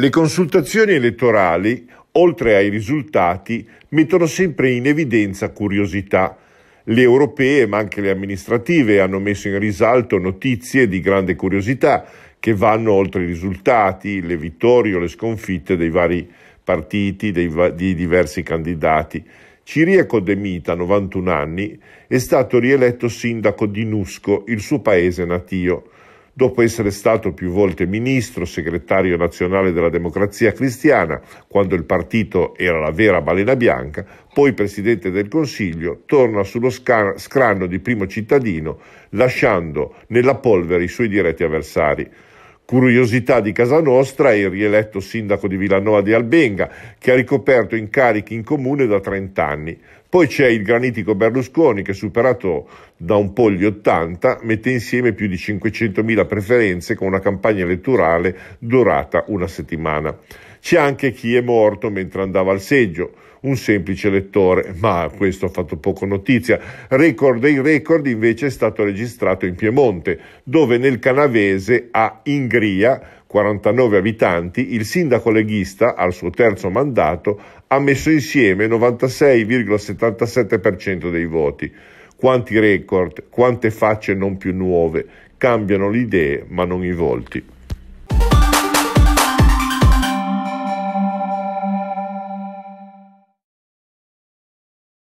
Le consultazioni elettorali, oltre ai risultati, mettono sempre in evidenza curiosità. Le europee, ma anche le amministrative, hanno messo in risalto notizie di grande curiosità che vanno oltre i risultati, le vittorie o le sconfitte dei vari partiti, dei va- di diversi candidati. Ciriaco De Mita, 91 anni, è stato rieletto sindaco di Nusco, il suo paese natio. Dopo essere stato più volte ministro, segretario nazionale della democrazia cristiana, quando il partito era la vera balena bianca, poi presidente del Consiglio, torna sullo scranno di primo cittadino, lasciando nella polvere i suoi diretti avversari. Curiosità di casa nostra è il rieletto sindaco di Villanova di Albenga, che ha ricoperto incarichi in comune da 30 anni. Poi c'è il granitico Berlusconi che superato da un po' gli 80 mette insieme più di 500.000 preferenze con una campagna elettorale durata una settimana. C'è anche chi è morto mentre andava al seggio, un semplice elettore, ma questo ha fatto poco notizia. Record dei record invece è stato registrato in Piemonte, dove nel canavese a Ingria 49 abitanti, il sindaco leghista, al suo terzo mandato, ha messo insieme 96,77% dei voti. Quanti record, quante facce non più nuove, cambiano le idee ma non i volti.